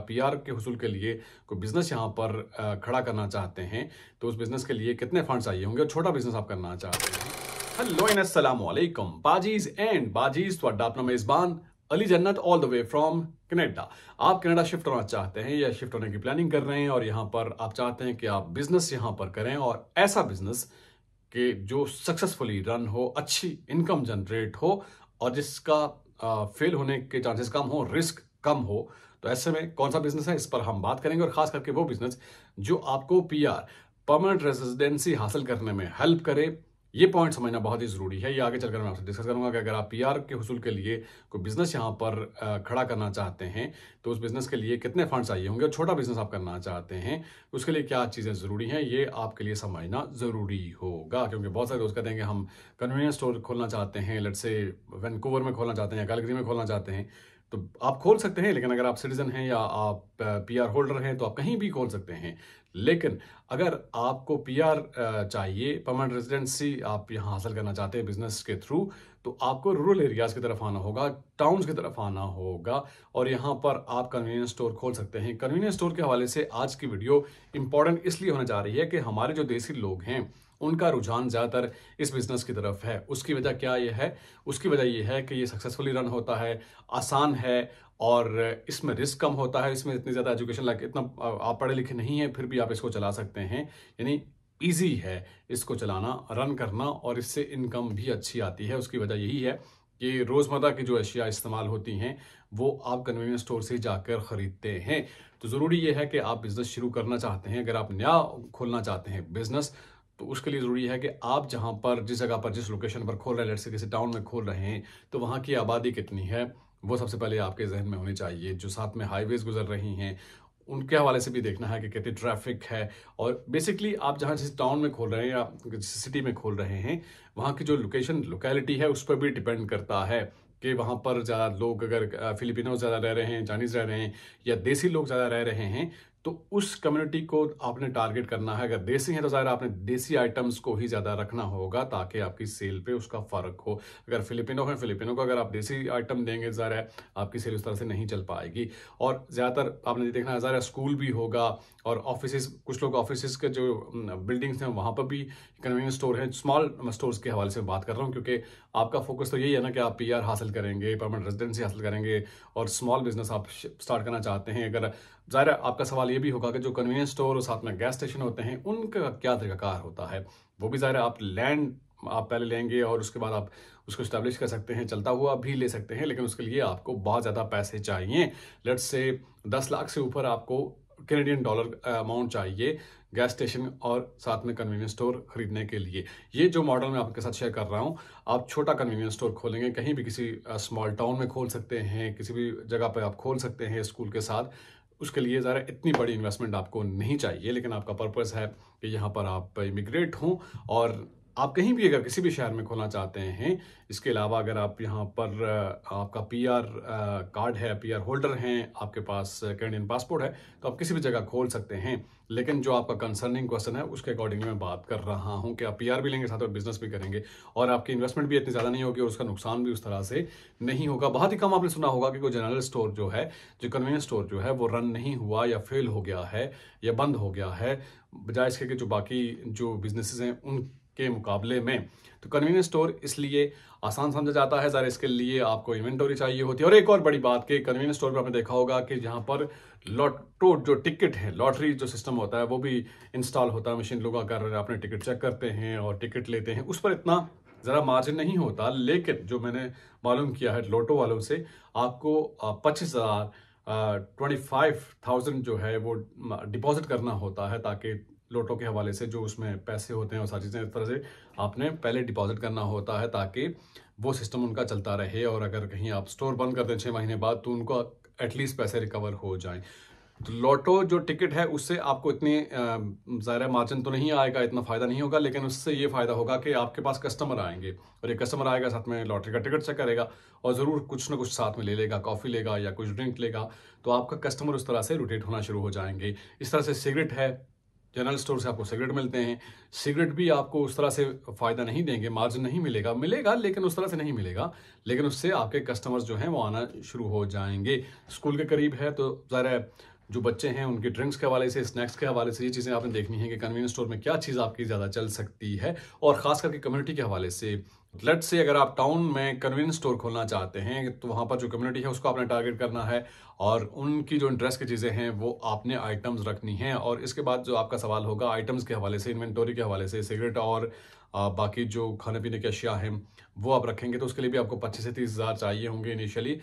PR के हसूल के लिए कोई बिजनेस यहाँ पर खड़ा करना चाहते हैं तो उस बिजनेस के लिए कितने फंड चाहिए होंगे और छोटा बिजनेस आप करना चाहते हैं हेलो एन असलम बाजीज एंड बाजीज तो अपना मेजबान Ali Jannat all the way from Canada आप कनाडा शिफ्ट होना चाहते हैं या शिफ्ट होने की प्लानिंग कर रहे हैं और यहाँ पर आप चाहते हैं कि आप बिजनेस यहाँ पर करें और ऐसा बिजनेस के जो सक्सेसफुली रन हो अच्छी इनकम जनरेट हो और जिसका फेल होने के चांसेस कम हो रिस्क कम हो तो ऐसे में कौन सा बिजनेस है इस पर हम बात करेंगे और खास करके वो बिजनेस जो आपको पी आर परमानेंट रेजिडेंसी हासिल करने में हेल्प करे ये पॉइंट समझना बहुत ही ज़रूरी है ये आगे चलकर मैं आपसे डिस्कस करूंगा कि अगर आप पीआर के हसूल के लिए कोई बिज़नेस यहाँ पर खड़ा करना चाहते हैं तो उस बिज़नेस के लिए कितने फंड्स चाहिए होंगे और छोटा बिज़नेस आप करना चाहते हैं उसके लिए क्या चीज़ें ज़रूरी हैं ये आपके लिए समझना ज़रूरी होगा क्योंकि बहुत सारे दोस्त कहते हैं कि हम कन्वीनियंस स्टोर खोलना चाहते हैं लट से वैनकूवर में खोलना चाहते हैं या गैलगरी में खोलना चाहते हैं तो आप खोल सकते हैं लेकिन अगर आप सिटीज़न हैं या आप पीआर होल्डर हैं तो आप कहीं भी खोल सकते हैं लेकिन अगर आपको पीआर चाहिए परमानेंट रेजिडेंसी आप यहाँ हासिल करना चाहते हैं बिजनेस के थ्रू तो आपको रूरल एरियाज़ की तरफ आना होगा टाउन्स की तरफ आना होगा और यहाँ पर आप कन्वीनियंस स्टोर खोल सकते हैं कन्वीनियंस स्टोर के हवाले से आज की वीडियो इंपॉर्टेंट इसलिए होने जा रही है कि हमारे जो देसी लोग हैं उनका रुझान ज़्यादातर इस बिज़नेस की तरफ है उसकी वजह क्या यह है उसकी वजह यह है कि ये सक्सेसफुली रन होता है आसान है और इसमें रिस्क कम होता है इसमें इतनी ज़्यादा एजुकेशन लग इतना आप पढ़े लिखे नहीं हैं फिर भी आप इसको चला सकते हैं यानी ईजी है इसको चलाना रन करना और इससे इनकम भी अच्छी आती है उसकी वजह यही है कि रोज़मर्रा की जो अशिया इस्तेमाल होती हैं वो आप कन्वीनियंस स्टोर से जाकर ख़रीदते हैं तो ज़रूरी ये है कि आप बिज़नेस शुरू करना चाहते हैं अगर आप नया खोलना चाहते हैं बिज़नेस तो उसके लिए ज़रूरी है कि आप जहाँ पर जिस जगह पर जिस लोकेशन पर खोल रहे हैं से किसी टाउन में खोल रहे हैं तो वहाँ की आबादी कितनी है वो सबसे पहले आपके जहन में होनी चाहिए जो साथ में हाईवेज गुजर रही हैं उनके हवाले से भी देखना है कि कितनी ट्रैफिक है और बेसिकली आप जहाँ जिस टाउन में खोल रहे हैं या जिस सिटी में खोल रहे हैं वहाँ की जो लोकेशन लोकेलिटी है उस पर भी डिपेंड करता है कि वहाँ पर ज़्यादा लोग अगर फिलिपिनो ज़्यादा रह रहे हैं चाइनीज़ रह रहे हैं या देसी लोग ज़्यादा रह रहे हैं तो उस कम्युनिटी को आपने टारगेट करना है अगर देसी हैं तो ज़ाहिर आपने देसी आइटम्स को ही ज़्यादा रखना होगा ताकि आपकी सेल पे उसका फ़र्क हो अगर फिलिपिनो है फिलिपिनो को अगर आप देसी आइटम देंगे तो ज़ाहिर है आपकी सेल उस तरह से नहीं चल पाएगी और ज़्यादातर आपने देखना है ज़ाहिर स्कूल भी होगा और ऑफिस कुछ लोग ऑफिस के जो बिल्डिंग्स हैं वहाँ पर भी कन्वीनियंस स्टोर हैं स्मॉल स्टोर्स के हवाले से बात कर रहा हूँ क्योंकि आपका फोकस तो यही है ना कि आप पी हासिल करेंगे परमानेंट रेजिडेंसी हासिल करेंगे और स्मॉल बिजनेस आप स्टार्ट करना चाहते हैं अगर ज़ाहिर आपका सवाल ये भी होगा कि जो कन्वीनियंस स्टोर और साथ में गैस स्टेशन होते हैं उनका क्या तरीकाकार होता है वो भी ज़ाहिर आप लैंड आप पहले लेंगे और उसके बाद आप उसको इस्टेब्लिश कर सकते हैं चलता हुआ भी ले सकते हैं लेकिन उसके लिए आपको बहुत ज़्यादा पैसे चाहिए लेट्स से दस लाख से ऊपर आपको कैनेडियन डॉलर अमाउंट चाहिए गैस स्टेशन और साथ में कन्वीनियंस स्टोर खरीदने के लिए ये जो मॉडल मैं आपके साथ शेयर कर रहा हूँ आप छोटा कन्वीनियंस स्टोर खोलेंगे कहीं भी किसी स्मॉल uh, टाउन में खोल सकते हैं किसी भी जगह पर आप खोल सकते हैं स्कूल के साथ उसके लिए ज़रा इतनी बड़ी इन्वेस्टमेंट आपको नहीं चाहिए लेकिन आपका पर्पज़ है कि यहाँ पर आप इमिग्रेट हों और आप कहीं भी अगर किसी भी शहर में खोलना चाहते हैं इसके अलावा अगर आप यहाँ पर आपका पीआर कार्ड है पीआर होल्डर हैं आपके पास कैनेडियन पासपोर्ट है तो आप किसी भी जगह खोल सकते हैं लेकिन जो आपका कंसर्निंग क्वेश्चन है उसके अकॉर्डिंगली मैं बात कर रहा हूँ कि आप पीआर भी लेंगे साथ में बिजनेस भी करेंगे और आपकी इन्वेस्टमेंट भी इतनी ज़्यादा नहीं होगी और उसका नुकसान भी उस तरह से नहीं होगा बहुत ही कम आपने सुना होगा कि कोई जनरल स्टोर जो है जो कन्वीनियंस स्टोर जो है वो रन नहीं हुआ या फेल हो गया है या बंद हो गया है बजाय इसके कि जो बाकी जो बिजनेसेस हैं उन के मुकाबले में तो कन्वीनियंस स्टोर इसलिए आसान समझा जाता है ज़रा इसके लिए आपको इन्वेंटोरी चाहिए होती है और एक और बड़ी बात कि कन्वीनियंस स्टोर पर आपने देखा होगा कि जहाँ पर लॉटो जो टिकट है लॉटरी जो सिस्टम होता है वो भी इंस्टॉल होता है मशीन लोग आकर अपने टिकट चेक करते हैं और टिकट लेते हैं उस पर इतना ज़रा मार्जिन नहीं होता लेकिन जो मैंने मालूम किया है लोटो वालों से आपको पच्चीस हज़ार ट्वेंटी फाइव थाउजेंड जो है वो डिपॉजिट करना होता है ताकि लोटो के हवाले से जो उसमें पैसे होते हैं और सारी चीज़ें इस तरह से आपने पहले डिपॉजिट करना होता है ताकि वो सिस्टम उनका चलता रहे और अगर कहीं आप स्टोर बंद कर दें छः महीने बाद तो उनको एटलीस्ट पैसे रिकवर हो जाएं तो लोटो जो टिकट है उससे आपको इतनी ज़ाहिर मार्जिन तो नहीं आएगा इतना फ़ायदा नहीं होगा लेकिन उससे ये फ़ायदा होगा कि आपके पास कस्टमर आएंगे और ये कस्टमर आएगा साथ में लॉटरी का टिकट चेक करेगा और ज़रूर कुछ ना कुछ साथ में ले लेगा कॉफ़ी लेगा या कुछ ड्रिंक लेगा तो आपका कस्टमर उस तरह से रोटेट होना शुरू हो जाएंगे इस तरह से सिगरेट है जनरल स्टोर से आपको सिगरेट मिलते हैं सिगरेट भी आपको उस तरह से फ़ायदा नहीं देंगे मार्जिन नहीं मिलेगा मिलेगा लेकिन उस तरह से नहीं मिलेगा लेकिन उससे आपके कस्टमर्स जो हैं वो आना शुरू हो जाएंगे स्कूल के करीब है तो ज़रा जो बच्चे हैं उनके ड्रिंक्स के हवाले से स्नैक्स के हवाले से ये चीज़ें आपने देखनी है कि कन्वीनियंस स्टोर में क्या चीज़ आपकी ज़्यादा चल सकती है और ख़ास करके कम्युनिटी के हवाले से लेट्स से अगर आप टाउन में कन्वीनियंस स्टोर खोलना चाहते हैं तो वहाँ पर जो कम्युनिटी है उसको आपने टारगेट करना है और उनकी जो इंटरेस्ट की चीज़ें हैं वो आपने आइटम्स रखनी हैं और इसके बाद जो आपका सवाल होगा आइटम्स के हवाले से इन्वेंटोरी के हवाले से सिगरेट और बाकी जो खाने पीने की अशिया हैं वो आप रखेंगे तो उसके लिए भी आपको पच्चीस से तीस हज़ार चाहिए होंगे इनिशियली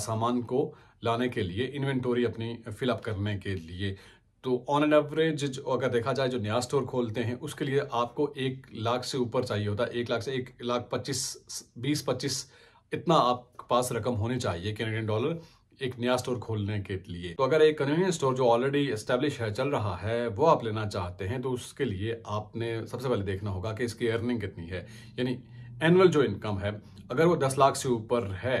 सामान को लाने के लिए इन्वेंटोरी अपनी फिलअप करने के लिए तो ऑन एन एवरेज अगर देखा जाए जो नया स्टोर खोलते हैं उसके लिए आपको एक लाख से ऊपर चाहिए होता है एक लाख से एक लाख पच्चीस बीस पच्चीस इतना आपके पास रकम होनी चाहिए कैनेडियन डॉलर एक नया स्टोर खोलने के लिए तो अगर एक कन्वीनियंस स्टोर जो ऑलरेडी एस्टेब्लिश है चल रहा है वो आप लेना चाहते हैं तो उसके लिए आपने सबसे पहले देखना होगा कि इसकी अर्निंग कितनी है यानी एनुअल जो इनकम है अगर वो दस लाख से ऊपर है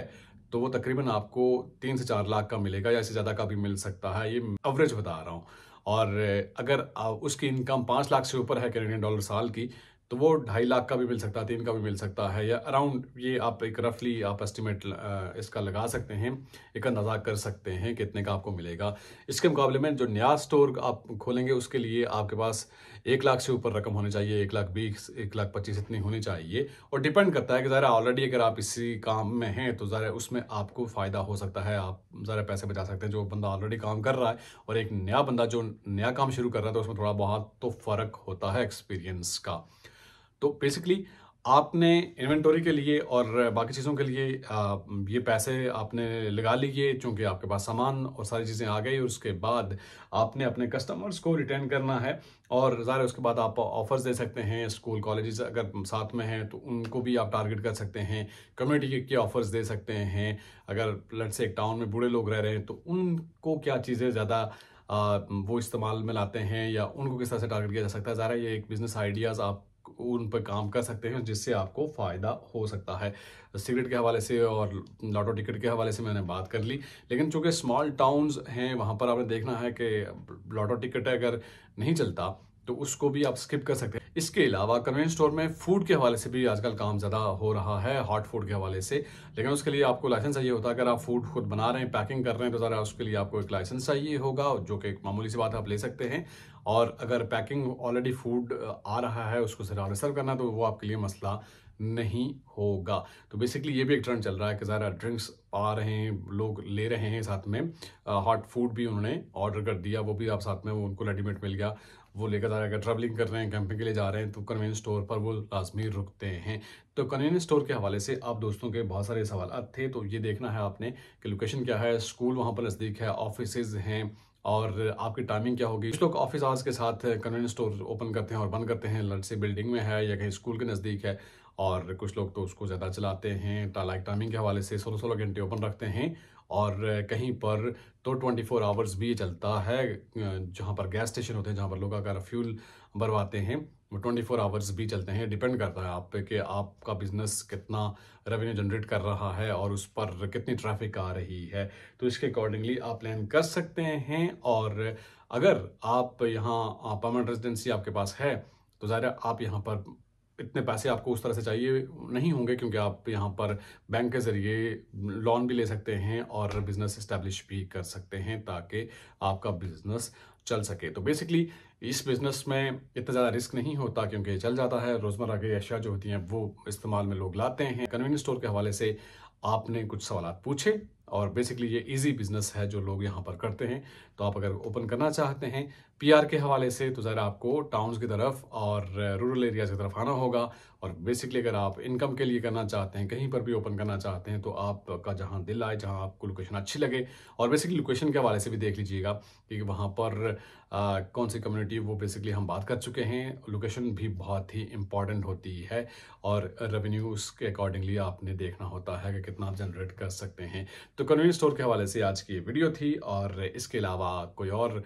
तो वो तकरीबन आपको तीन से चार लाख का मिलेगा या इससे ज़्यादा का भी मिल सकता है ये एवरेज बता रहा हूँ और अगर उसकी इनकम पाँच लाख से ऊपर है कैनेडियन डॉलर साल की तो वो ढाई लाख का भी मिल सकता है तीन का भी मिल सकता है या अराउंड ये आप एक रफली आप एस्टिमेट इसका लगा सकते हैं एक अंदाज़ा कर सकते हैं कितने का आपको मिलेगा इसके मुकाबले में जो नया स्टोर आप खोलेंगे उसके लिए आपके पास एक लाख से ऊपर रकम होनी चाहिए एक लाख बीस एक लाख पच्चीस इतनी होनी चाहिए और डिपेंड करता है कि ज़रा ऑलरेडी अगर आप इसी काम में हैं तो ज़रा उसमें आपको फ़ायदा हो सकता है आप ज़रा पैसे बचा सकते हैं जो बंदा ऑलरेडी काम कर रहा है और एक नया बंदा जो नया काम शुरू कर रहा है तो उसमें थोड़ा बहुत तो फ़र्क होता है एक्सपीरियंस का तो बेसिकली आपने इन्वेंटोरी के लिए और बाकी चीज़ों के लिए ये पैसे आपने लगा लिए चूँकि आपके पास सामान और सारी चीज़ें आ गई और उसके बाद आपने अपने कस्टमर्स को रिटर्न करना है और ज़ाहिर उसके बाद आप ऑफ़र्स दे सकते हैं स्कूल कॉलेजेस अगर साथ में हैं तो उनको भी आप टारगेट कर सकते हैं कम्युनिटी के ऑफ़र्स दे सकते हैं अगर लट से एक टाउन में बूढ़े लोग रह रहे हैं तो उनको क्या चीज़ें ज़्यादा वो इस्तेमाल में लाते हैं या उनको किस तरह से टारगेट किया जा सकता है ज़ाहिर ये एक बिज़नेस आइडियाज़ आप उन पर काम कर सकते हैं जिससे आपको फ़ायदा हो सकता है सिगरेट के हवाले से और लॉटो टिकट के हवाले से मैंने बात कर ली लेकिन चूँकि स्मॉल टाउन्स हैं वहाँ पर आपने देखना है कि लॉटो टिकट अगर नहीं चलता तो उसको भी आप स्किप कर सकते हैं इसके अलावा कन्वेंस स्टोर में फूड के हवाले से भी आजकल काम ज़्यादा हो रहा है हॉट फूड के हवाले से लेकिन उसके लिए आपको लाइसेंस चाहिए होता है अगर आप फूड खुद बना रहे हैं पैकिंग कर रहे हैं तो ज़रा उसके लिए आपको एक लाइसेंस चाहिए होगा जो कि एक मामूली सी बात आप ले सकते हैं और अगर पैकिंग ऑलरेडी फूड आ रहा है उसको सिर्फ रिसर्व करना तो वो आपके लिए मसला नहीं होगा तो बेसिकली ये भी एक ट्रेंड चल रहा है कि ज़रा ड्रिंक्स आ रहे हैं लोग ले रहे हैं साथ में हॉट फूड भी उन्होंने ऑर्डर कर दिया वो भी आप साथ में वो उनको रेडीमेड मिल गया वो लेकर जा रहे हैं अगर ट्रैवलिंग कर रहे हैं कैंपिंग के लिए जा रहे हैं तो कन्वीनियंस स्टोर पर वो लाजमी रुकते हैं तो कन्वीनियंस स्टोर के हवाले से आप दोस्तों के बहुत सारे सवाल थे तो ये देखना है आपने कि लोकेशन क्या है स्कूल वहाँ पर नज़दीक है ऑफिस हैं और आपकी टाइमिंग क्या होगी कुछ लोग ऑफिस आवर्स के साथ कन्वीनियंस स्टोर ओपन करते हैं और बंद करते हैं लड़से बिल्डिंग में है या कहीं स्कूल के नज़दीक है और कुछ लोग तो उसको ज़्यादा चलाते हैं लाइक टाइमिंग के हवाले से सोलह सोलह घंटे ओपन रखते हैं और कहीं पर तो 24 फोर आवर्स भी चलता है जहाँ पर गैस स्टेशन होते हैं जहाँ पर लोग अगर फ्यूल भरवाते हैं वो ट्वेंटी फोर आवर्स भी चलते हैं डिपेंड करता है आप पे कि आपका बिजनेस कितना रेवेन्यू जनरेट कर रहा है और उस पर कितनी ट्रैफिक आ रही है तो इसके अकॉर्डिंगली आप प्लान कर सकते हैं और अगर आप यहाँ परमानेंट रेजिडेंसी आपके पास है तो ज़ाहिर आप यहाँ पर इतने पैसे आपको उस तरह से चाहिए नहीं होंगे क्योंकि आप यहाँ पर बैंक के ज़रिए लोन भी ले सकते हैं और बिज़नेस इस्टेब्लिश भी कर सकते हैं ताकि आपका बिज़नेस चल सके तो बेसिकली इस बिज़नेस में इतना ज़्यादा रिस्क नहीं होता क्योंकि चल जाता है रोज़मर्रा की अशिया जो होती हैं वो इस्तेमाल में लोग लाते हैं कन्वीनियंस स्टोर के हवाले से आपने कुछ सवाल पूछे और बेसिकली ये इजी बिजनेस है जो लोग यहाँ पर करते हैं तो आप अगर ओपन करना चाहते हैं पीआर के हवाले से तो ज़रा आपको टाउन्स की तरफ और रूरल एरियाज़ की तरफ आना होगा और बेसिकली अगर आप इनकम के लिए करना चाहते हैं कहीं पर भी ओपन करना चाहते हैं तो आपका जहाँ दिल आए जहाँ आपको लोकेशन अच्छी लगे और बेसिकली लोकेशन के हवाले से भी देख लीजिएगा कि वहाँ पर आ, कौन सी कम्युनिटी वो बेसिकली हम बात कर चुके हैं लोकेशन भी बहुत ही इंपॉर्टेंट होती है और रेवेन्यूज़ के अकॉर्डिंगली आपने देखना होता है कि कितना आप जनरेट कर सकते हैं तो तो कन्वीनियंस स्टोर के हवाले से आज की वीडियो थी और इसके अलावा कोई और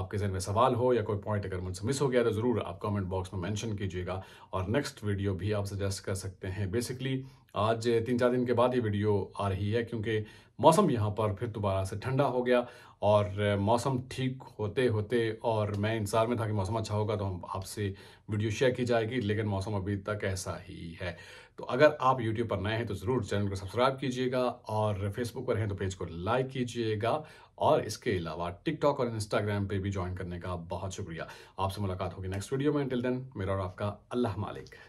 आपके जहन में सवाल हो या कोई पॉइंट अगर मुझसे मिस हो गया तो ज़रूर आप कमेंट बॉक्स में मेंशन कीजिएगा और नेक्स्ट वीडियो भी आप सजेस्ट कर सकते हैं बेसिकली आज तीन चार दिन के बाद ये वीडियो आ रही है क्योंकि मौसम यहाँ पर फिर दोबारा से ठंडा हो गया और मौसम ठीक होते होते और मैं इंतज़ार में था कि मौसम अच्छा होगा तो हम आपसे वीडियो शेयर की जाएगी लेकिन मौसम अभी तक ऐसा ही है तो अगर आप यूट्यूब पर नए हैं तो ज़रूर चैनल को सब्सक्राइब कीजिएगा और फेसबुक पर हैं तो पेज को लाइक कीजिएगा और इसके अलावा TikTok और इंस्टाग्राम पे भी ज्वाइन करने का बहुत शुक्रिया आपसे मुलाकात होगी नेक्स्ट वीडियो में टिल देन मेरा और आपका अल्लाह मालिक